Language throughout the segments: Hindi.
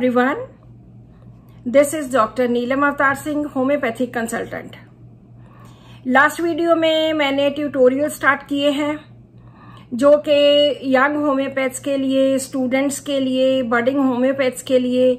everyone this is doctor Neelam Avtar Singh homeopathic consultant last video में मैंने ट्यूटोरियल स्टार्ट किए हैं जो कि यंग होम्योपैथ्स के लिए स्टूडेंट्स के लिए बर्डिंग होम्योपैथ्स के लिए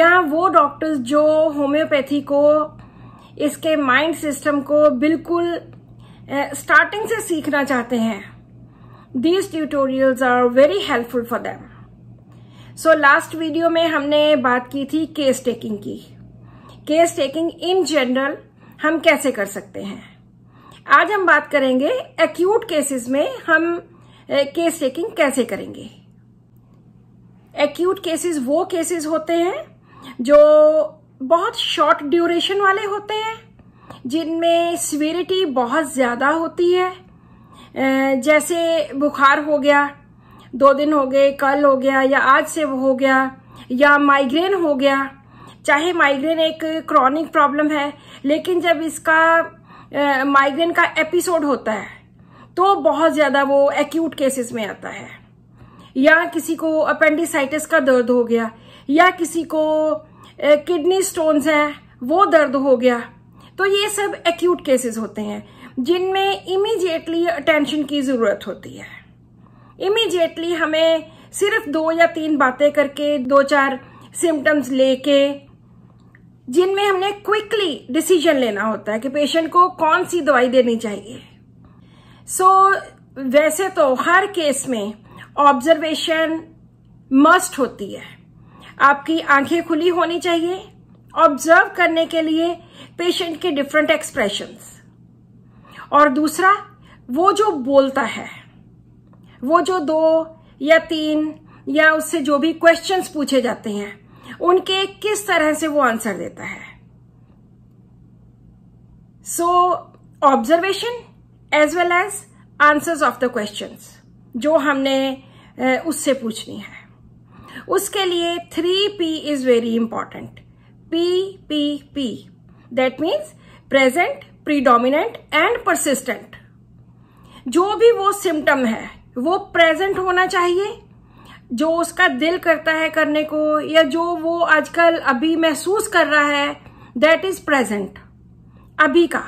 या वो डॉक्टर्स जो होम्योपैथी को इसके माइंड सिस्टम को बिल्कुल स्टार्टिंग से सीखना चाहते हैं these tutorials are very helpful for them so last video में हमने बात की थी केस टेकिंग की केस टेकिंग इन जनरल हम कैसे कर सकते हैं आज हम बात करेंगे एक्यूट केसेस में हम केस टेकिंग कैसे करेंगे एक्यूट केसेस वो केसेस होते हैं जो बहुत शॉर्ट ड्यूरेशन वाले होते हैं जिनमें सिविरिटी बहुत ज़्यादा होती है जैसे बुखार हो गया दो दिन हो गए कल हो गया या आज से वो हो गया या माइग्रेन हो गया चाहे माइग्रेन एक क्रॉनिक प्रॉब्लम है लेकिन जब इसका माइग्रेन का एपिसोड होता है तो बहुत ज़्यादा वो एक्यूट केसेस में आता है या किसी को अपेंडिसाइटिस का दर्द हो गया या किसी को किडनी स्टोन्स है वो दर्द हो गया तो ये सब एक्यूट केसेस होते हैं जिनमें इमीडिएटली अटेंशन की ज़रूरत होती है इमीडिएटली हमें सिर्फ दो या तीन बातें करके दो चार सिम्टम्स लेके जिनमें हमने क्विकली डिसीजन लेना होता है कि पेशेंट को कौन सी दवाई देनी चाहिए सो so, वैसे तो हर केस में ऑब्जर्वेशन मस्ट होती है आपकी आंखें खुली होनी चाहिए ऑब्जर्व करने के लिए पेशेंट के डिफरेंट एक्सप्रेशंस और दूसरा वो जो बोलता है वो जो दो या तीन या उससे जो भी क्वेश्चंस पूछे जाते हैं उनके किस तरह से वो आंसर देता है so observation as well as answers of the questions जो हमने उससे पूछनी है उसके लिए three P is very important P P P that means present predominant and persistent जो भी वो सिम्टम है वो प्रेजेंट होना चाहिए जो उसका दिल करता है करने को या जो वो आजकल अभी महसूस कर रहा है दैट इज प्रेजेंट अभी का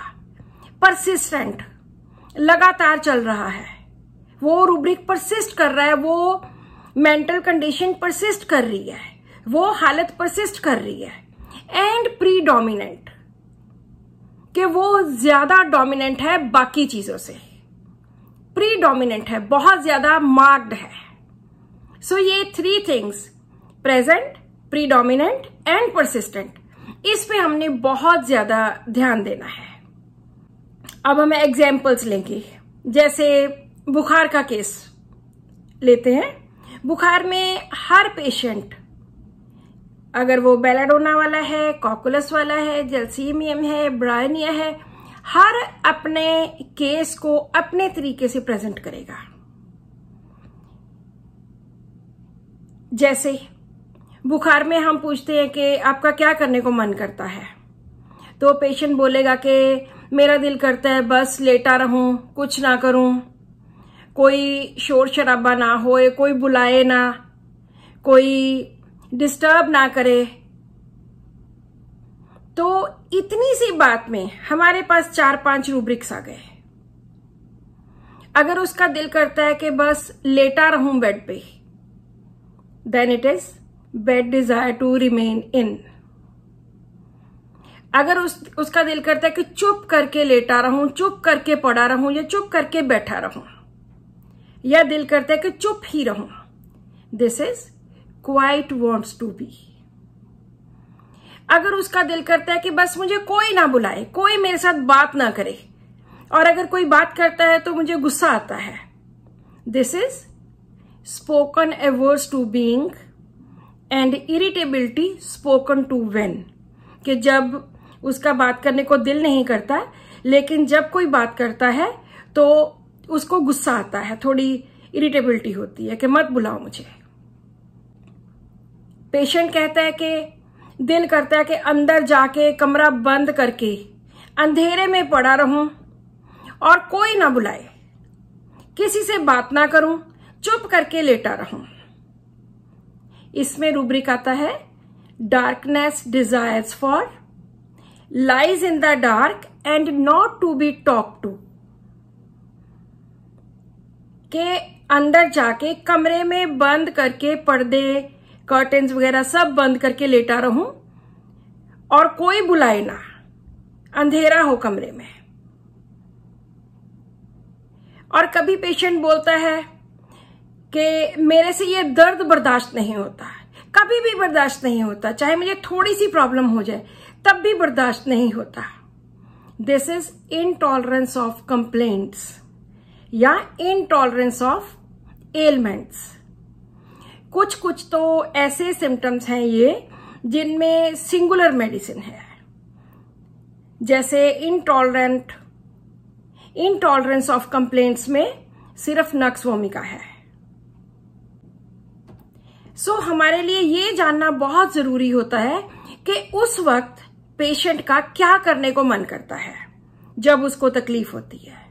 परसिस्टेंट लगातार चल रहा है वो रूब्रिक परसिस्ट कर रहा है वो मेंटल कंडीशन परसिस्ट कर रही है वो हालत परसिस्ट कर रही है एंड प्री डोमिनेंट कि वो ज्यादा डोमिनेंट है बाकी चीजों से प्री डोमिनेंट है बहुत ज्यादा मार्क्ड है सो so, ये three things present predominant and persistent इस पे हमने बहुत ज्यादा ध्यान देना है अब हम एग्जाम्पल्स लेंगे जैसे बुखार का केस लेते हैं बुखार में हर पेशेंट अगर वो बेलाडोना वाला है कॉकुलस वाला है जेलसीमियम है ब्रायनिया है हर अपने केस को अपने तरीके से प्रेजेंट करेगा जैसे बुखार में हम पूछते हैं कि आपका क्या करने को मन करता है तो पेशेंट बोलेगा कि मेरा दिल करता है बस लेटा रहूं कुछ ना करूं कोई शोर शराबा ना होए कोई बुलाए ना कोई डिस्टर्ब ना करे तो इतनी सी बात में हमारे पास चार पांच रूब्रिक्स आ गए अगर उसका दिल करता है कि बस लेटा रहूं बेड पे then it is bed desire to remain in अगर उस उसका दिल करता है कि चुप करके लेटा रहूं चुप करके पड़ा रहूं या चुप करके बैठा रहूं या दिल करता है कि चुप ही रहूं this is quiet wants to be अगर उसका दिल करता है कि बस मुझे कोई ना बुलाए कोई मेरे साथ बात ना करे और अगर कोई बात करता है तो मुझे गुस्सा आता है this is spoken averse to being and irritability spoken to when कि जब उसका बात करने को दिल नहीं करता लेकिन जब कोई बात करता है तो उसको गुस्सा आता है थोड़ी इरिटेबिलिटी होती है कि मत बुलाओ मुझे पेशेंट कहता है कि दिल करता है कि अंदर जाके कमरा बंद करके अंधेरे में पड़ा रहूं और कोई ना बुलाए किसी से बात ना करूं चुप करके लेटा रहूं इसमें रूब्रिक आता है darkness desires for lies in the dark and not to be talk to के अंदर जाके कमरे में बंद करके पर्दे कर्टन वगैरह सब बंद करके लेटा रहूं और कोई बुलाए ना अंधेरा हो कमरे में और कभी पेशेंट बोलता है कि मेरे से ये दर्द बर्दाश्त नहीं होता कभी भी बर्दाश्त नहीं होता चाहे मुझे थोड़ी सी प्रॉब्लम हो जाए तब भी बर्दाश्त नहीं होता this is intolerance of complaints या इनटॉलरेंस ऑफ एलमेंट्स कुछ कुछ तो ऐसे सिम्टम्स हैं ये जिनमें सिंगुलर मेडिसिन है जैसे इनटॉलरेंट इनटॉलरेंस ऑफ कंप्लेंट्स में सिर्फ नक्स वोमिका है सो so, हमारे लिए ये जानना बहुत जरूरी होता है कि उस वक्त पेशेंट का क्या करने को मन करता है जब उसको तकलीफ होती है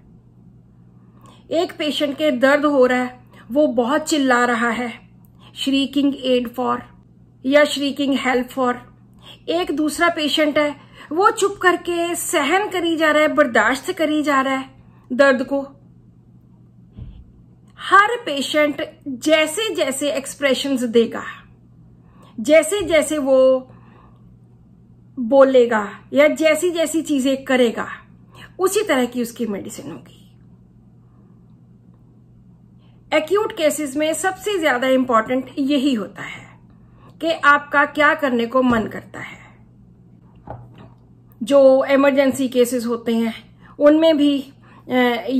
एक पेशेंट के दर्द हो रहा है वो बहुत चिल्ला रहा है श्रीकिंग एड फॉर या श्रीकिंग हेल्प फॉर एक दूसरा पेशेंट है वो चुप करके सहन करी जा रहा है बर्दाश्त करी जा रहा है दर्द को हर पेशेंट जैसे जैसे एक्सप्रेशंस देगा जैसे जैसे वो बोलेगा या जैसी जैसी चीजें करेगा उसी तरह की उसकी मेडिसिन होगी एक्यूट केसेस में सबसे ज्यादा इम्पोर्टेंट यही होता है कि आपका क्या करने को मन करता है जो इमरजेंसी केसेस होते हैं उनमें भी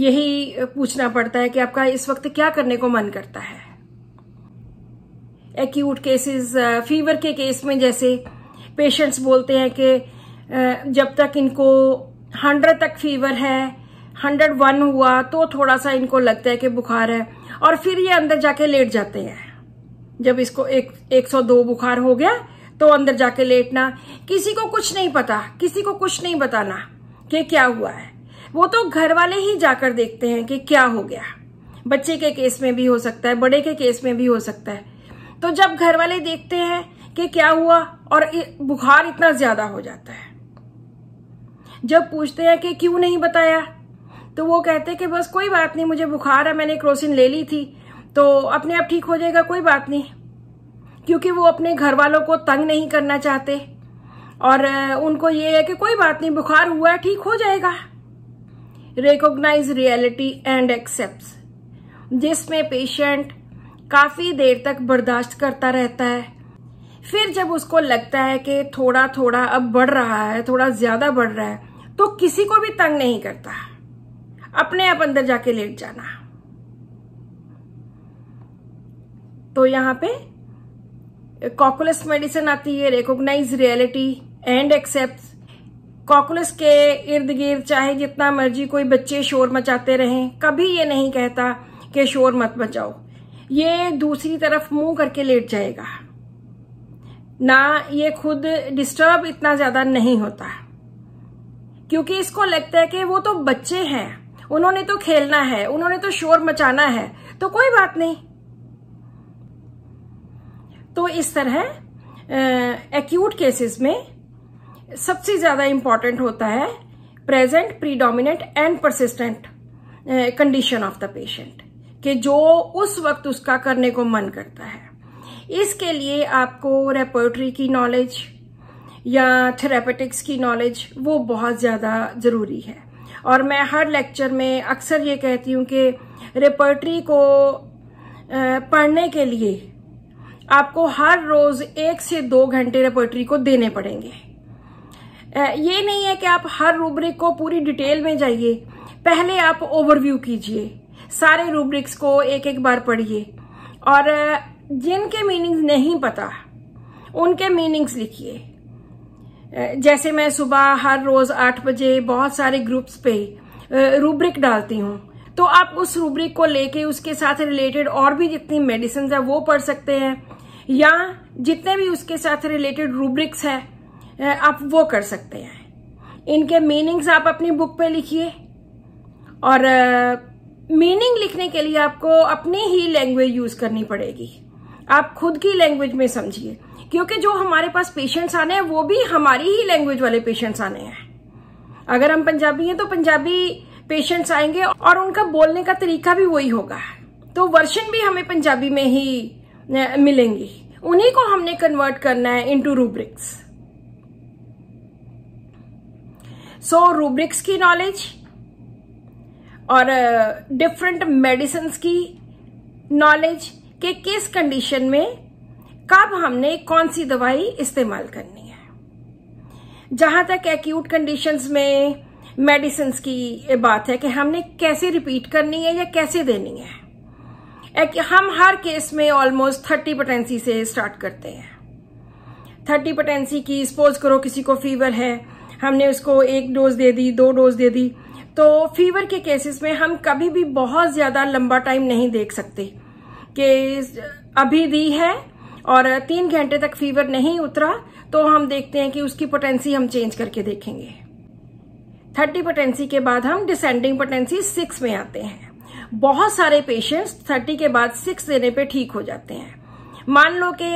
यही पूछना पड़ता है कि आपका इस वक्त क्या करने को मन करता है एक्यूट केसेस फीवर के केस में जैसे पेशेंट्स बोलते हैं कि जब तक इनको हंड्रेड तक फीवर है हंड्रेड वन हुआ तो थोड़ा सा इनको लगता है कि बुखार है और फिर ये अंदर जाके लेट जाते हैं जब इसको एक एक सौ दो बुखार हो गया तो अंदर जाके लेटना किसी को कुछ नहीं पता किसी को कुछ नहीं बताना कि क्या हुआ है वो तो घर वाले ही जाकर देखते हैं कि क्या हो गया बच्चे के केस में भी हो सकता है बड़े के केस में भी हो सकता है तो जब घर वाले देखते हैं कि क्या हुआ और बुखार इतना ज्यादा हो जाता है जब पूछते हैं कि क्यों नहीं बताया तो वो कहते कि बस कोई बात नहीं मुझे बुखार है मैंने क्रोसिन ले ली थी तो अपने आप ठीक हो जाएगा कोई बात नहीं क्योंकि वो अपने घर वालों को तंग नहीं करना चाहते और उनको ये है कि कोई बात नहीं बुखार हुआ है ठीक हो जाएगा रिकोगनाइज रियलिटी एंड एक्सेप्ट जिसमें पेशेंट काफ़ी देर तक बर्दाश्त करता रहता है फिर जब उसको लगता है कि थोड़ा थोड़ा अब बढ़ रहा है थोड़ा ज़्यादा बढ़ रहा है तो किसी को भी तंग नहीं करता अपने आप अंदर जाके लेट जाना तो यहां पे कॉकुलस मेडिसिन आती है recognise reality and accept cocculus के इर्द गिर्द चाहे जितना मर्जी कोई बच्चे शोर मचाते रहें कभी ये नहीं कहता कि शोर मत मचाओ ये दूसरी तरफ मुंह करके लेट जाएगा ना ये खुद डिस्टर्ब इतना ज्यादा नहीं होता क्योंकि इसको लगता है कि वो तो बच्चे हैं उन्होंने तो खेलना है उन्होंने तो शोर मचाना है तो कोई बात नहीं तो इस तरह एक्यूट केसेस में सबसे ज्यादा इंपॉर्टेंट होता है present predominant and persistent condition of the patient कि जो उस वक्त उसका करने को मन करता है इसके लिए आपको रेपोट्री की नॉलेज या थेरेपेटिक्स की नॉलेज वो बहुत ज़्यादा ज़रूरी है और मैं हर लेक्चर में अक्सर ये कहती हूँ कि रिपर्टरी को पढ़ने के लिए आपको हर रोज एक से दो घंटे रिपोर्टरी को देने पड़ेंगे ये नहीं है कि आप हर रूब्रिक को पूरी डिटेल में जाइए पहले आप ओवरव्यू कीजिए सारे रूब्रिक्स को एक एक बार पढ़िए और जिनके मीनिंग्स नहीं पता उनके मीनिंग्स लिखिए जैसे मैं सुबह हर रोज आठ बजे बहुत सारे ग्रुप्स पे रूब्रिक डालती हूँ तो आप उस रूब्रिक को लेके उसके साथ रिलेटेड और भी जितनी मेडिसिन है वो पढ़ सकते हैं या जितने भी उसके साथ रिलेटेड रूब्रिक्स है आप वो कर सकते हैं इनके मीनिंग्स आप अपनी बुक पे लिखिए और मीनिंग लिखने के लिए आपको अपनी ही लैंग्वेज यूज करनी पड़ेगी आप खुद की लैंग्वेज में समझिए क्योंकि जो हमारे पास पेशेंट्स आने हैं वो भी हमारी ही लैंग्वेज वाले पेशेंट्स आने हैं अगर हम पंजाबी हैं तो पंजाबी पेशेंट्स आएंगे और उनका बोलने का तरीका भी वही होगा तो वर्षन भी हमें पंजाबी में ही मिलेंगी उन्हीं को हमने कन्वर्ट करना है into rubrics so so, rubrics की नॉलेज और डिफरेंट uh, मेडिसिन की नॉलेज के किस कंडीशन में कब हमने कौन सी दवाई इस्तेमाल करनी है जहां तक एक्यूट कंडीशंस में मेडिसिन की बात है कि हमने कैसे रिपीट करनी है या कैसे देनी है एक हम हर केस में ऑलमोस्ट थर्टी पोटेंसी से स्टार्ट करते हैं थर्टी पोटेंसी की सपोज करो किसी को फीवर है हमने उसको एक डोज दे दी दो डोज दे दी तो फीवर के केसेस में हम कभी भी बहुत ज़्यादा लंबा टाइम नहीं देख सकते कि अभी दी है और तीन घंटे तक फीवर नहीं उतरा तो हम देखते हैं कि उसकी पोटेंसी हम चेंज करके देखेंगे थर्टी पोटेंसी के बाद हम डिसेंडिंग पोटेंसी सिक्स में आते हैं बहुत सारे पेशेंट्स थर्टी के बाद सिक्स देने पे ठीक हो जाते हैं मान लो कि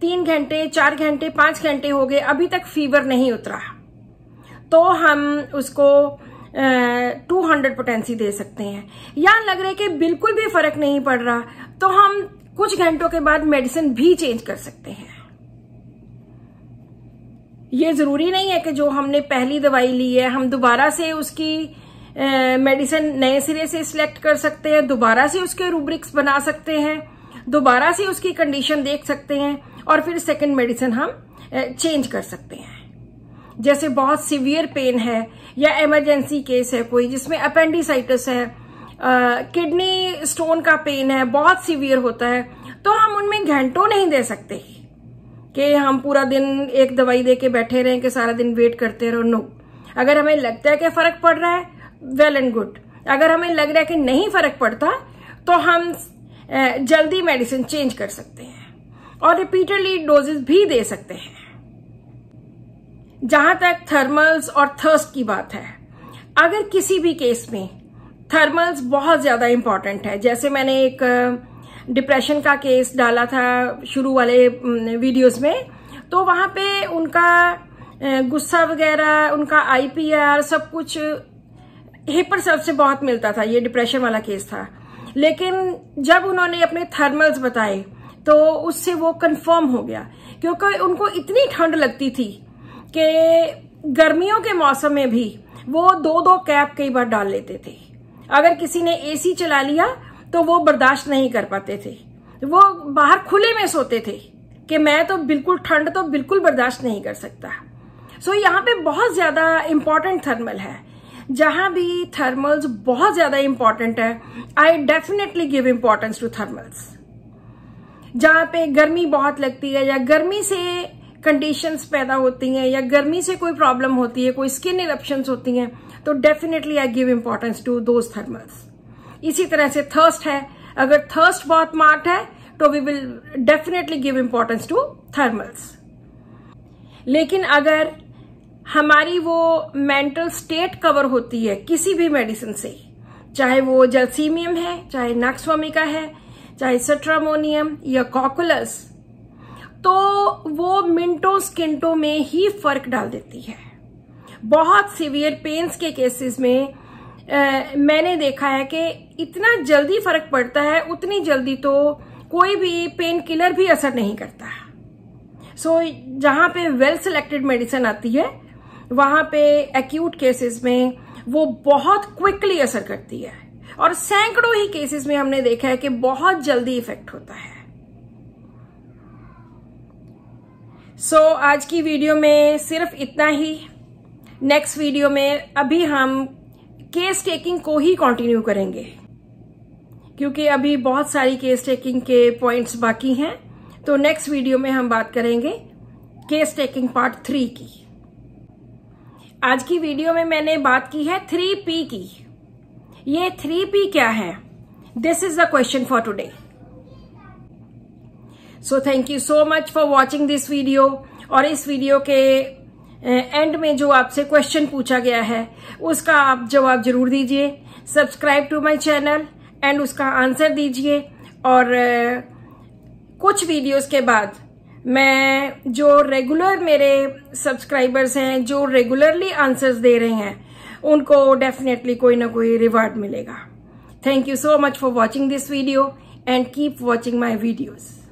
तीन घंटे चार घंटे पांच घंटे हो गए अभी तक फीवर नहीं उतरा तो हम उसको टू हंड्रेड पोटेंसी दे सकते हैं या लग रहा है कि बिल्कुल भी फर्क नहीं पड़ रहा तो हम कुछ घंटों के बाद मेडिसिन भी चेंज कर सकते हैं ये जरूरी नहीं है कि जो हमने पहली दवाई ली है हम दोबारा से उसकी मेडिसिन नए सिरे से सिलेक्ट कर सकते हैं दोबारा से उसके रूब्रिक्स बना सकते हैं दोबारा से उसकी कंडीशन देख सकते हैं और फिर सेकंड मेडिसिन हम चेंज कर सकते हैं जैसे बहुत सिवियर पेन है या इमरजेंसी केस है कोई जिसमें अपेंडिसाइटिस है किडनी स्टोन का पेन है बहुत सीवियर होता है तो हम उनमें घंटों नहीं दे सकते कि हम पूरा दिन एक दवाई दे के बैठे रहें कि सारा दिन वेट करते रहो नो अगर हमें लगता है कि फर्क पड़ रहा है वेल एंड गुड अगर हमें लग रहा है कि नहीं फर्क पड़ता तो हम जल्दी मेडिसिन चेंज कर सकते हैं और रिपीटेडली डोजेस भी दे सकते हैं जहां तक थर्मल्स और थर्स्ट की बात है अगर किसी भी केस में थर्मल्स बहुत ज़्यादा इम्पॉर्टेंट है जैसे मैंने एक डिप्रेशन का केस डाला था शुरू वाले वीडियोस में तो वहां पे उनका गुस्सा वगैरह उनका आईपीआर सब कुछ हिपर सर्व से बहुत मिलता था ये डिप्रेशन वाला केस था लेकिन जब उन्होंने अपने थर्मल्स बताए तो उससे वो कंफर्म हो गया क्योंकि उनको इतनी ठंड लगती थी कि गर्मियों के मौसम में भी वो दो दो कैप कई बार डाल लेते थे अगर किसी ने एसी चला लिया तो वो बर्दाश्त नहीं कर पाते थे वो बाहर खुले में सोते थे कि मैं तो बिल्कुल ठंड तो बिल्कुल बर्दाश्त नहीं कर सकता सो so, यहाँ पे बहुत ज़्यादा इम्पॉर्टेंट थर्मल है जहां भी थर्मल्स बहुत ज़्यादा इंपॉर्टेंट है I definitely give importance to thermals जहां पे गर्मी बहुत लगती है या गर्मी से कंडीशंस पैदा होती हैं या गर्मी से कोई प्रॉब्लम होती है कोई स्किन इरप्शन होती हैं तो definitely I give importance to those thermals इसी तरह से थर्स्ट है अगर थर्स्ट बहुत मार्ट है तो we will definitely give importance to thermals लेकिन अगर हमारी वो मेंटल स्टेट कवर होती है किसी भी मेडिसिन से चाहे वो जलसीमियम है चाहे नक्सवमिका है चाहे सेट्रामोनियम या कॉकुलस तो वो मिनटों स्किंटों में ही फर्क डाल देती है बहुत सीवियर पेन्स के केसेस में आ, मैंने देखा है कि इतना जल्दी फर्क पड़ता है उतनी जल्दी तो कोई भी पेन किलर भी असर नहीं करता सो so, जहां पे वेल सिलेक्टेड मेडिसिन आती है वहां पे एक्यूट केसेस में वो बहुत क्विकली असर करती है और सैकड़ों ही केसेस में हमने देखा है कि बहुत जल्दी इफेक्ट होता है सो so, आज की वीडियो में सिर्फ इतना ही नेक्स्ट वीडियो में अभी हम केस टेकिंग को ही कंटिन्यू करेंगे क्योंकि अभी बहुत सारी केस टेकिंग के पॉइंट्स बाकी हैं तो नेक्स्ट वीडियो में हम बात करेंगे केस टेकिंग पार्ट थ्री की आज की वीडियो में मैंने बात की है थ्री पी की ये थ्री पी क्या है this is the question for today so thank you so much for watching this video और इस वीडियो के एंड में जो आपसे क्वेश्चन पूछा गया है उसका आप जवाब जरूर दीजिए subscribe to my channel and उसका आंसर दीजिए और कुछ वीडियोस के बाद मैं जो रेगुलर मेरे सब्सक्राइबर्स हैं जो रेगुलरली आंसर्स दे रहे हैं उनको डेफिनेटली कोई ना कोई रिवार्ड मिलेगा thank you so much for watching this video and keep watching my videos